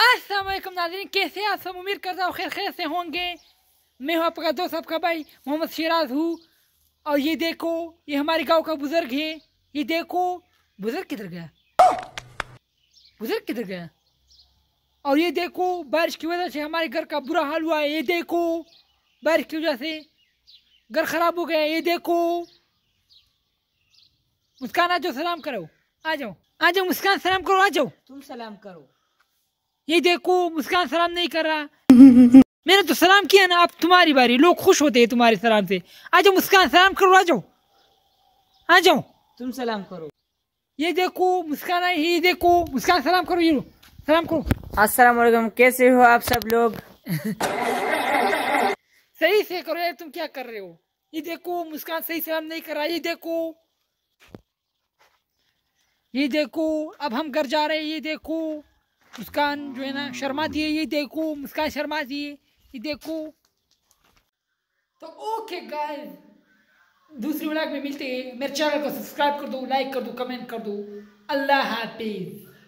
असलम नाजरीन कैसे आप सब उम्मीद करता हूँ खैर खैर से होंगे मैं हूँ आपका दोस्त आपका भाई मोहम्मद शराज हूँ और ये देखो ये हमारे गांव का बुज़ुर्ग है ये देखो बुज़ुर्ग किधर गया बुज़ुर्ग किधर गया और ये देखो बारिश की वजह से हमारे घर का बुरा हाल हुआ है ये देखो बारिश की वजह से घर ख़राब हो गया ये देखो मुस्कान आ जाओ सलाम करो आ जाओ आ जाओ मुस्कान सलाम करो आ जाओ तुम सलाम करो ये देखो मुस्कान सलाम नहीं कर रहा मैंने तो सलाम किया ना अब तुम्हारी बारी लोग खुश होते हैं तुम्हारे सलाम से आ जाओ मुस्कान सलाम करो आ जाओ आ जाओ तुम सलाम करो ये देखो मुस्कान आई ये देखो मुस्कान सलाम करो ये सलाम करो अस्सलाम कैसे हो आप सब लोग सही से करो यार तुम क्या कर रहे हो ये देखो मुस्कान सही सलाम नहीं कर रहा ये देखो ये देखो अब हम घर जा रहे हैं ये देखो मुस्कान जो है ना शर्मा है ये देखो मुस्कान शर्मा दिए ये देखो तो ओके गाइस दूसरे ब्लॉग में मिलते हैं मेरे चैनल को सब्सक्राइब कर दो लाइक कर दो कमेंट कर दो अल्लाह हाफिज़